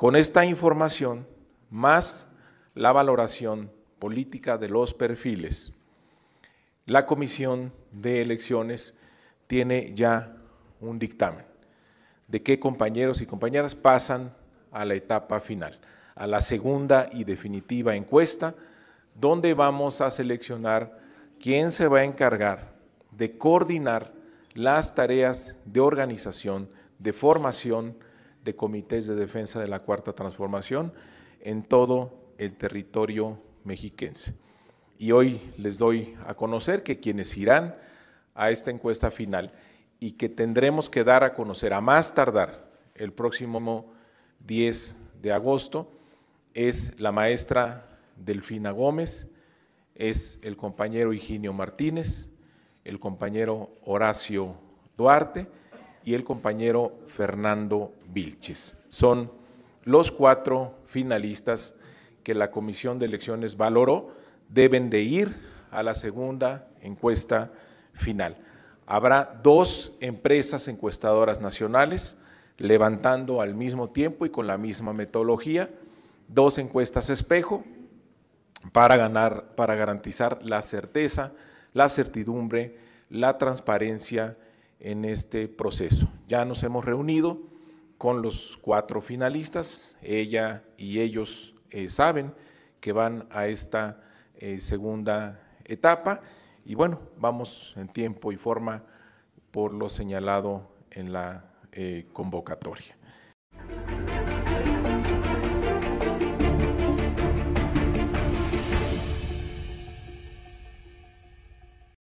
con esta información más la valoración política de los perfiles. La comisión de elecciones tiene ya un dictamen de qué compañeros y compañeras pasan a la etapa final, a la segunda y definitiva encuesta, donde vamos a seleccionar quién se va a encargar de coordinar las tareas de organización, de formación, de comités de defensa de la Cuarta Transformación en todo el territorio mexiquense. Y hoy les doy a conocer que quienes irán a esta encuesta final y que tendremos que dar a conocer a más tardar el próximo 10 de agosto es la maestra Delfina Gómez, es el compañero Higinio Martínez, el compañero Horacio Duarte, y el compañero Fernando Vilches. Son los cuatro finalistas que la Comisión de Elecciones valoró deben de ir a la segunda encuesta final. Habrá dos empresas encuestadoras nacionales levantando al mismo tiempo y con la misma metodología dos encuestas espejo para ganar para garantizar la certeza, la certidumbre, la transparencia en este proceso. Ya nos hemos reunido con los cuatro finalistas, ella y ellos eh, saben que van a esta eh, segunda etapa y bueno, vamos en tiempo y forma por lo señalado en la eh, convocatoria.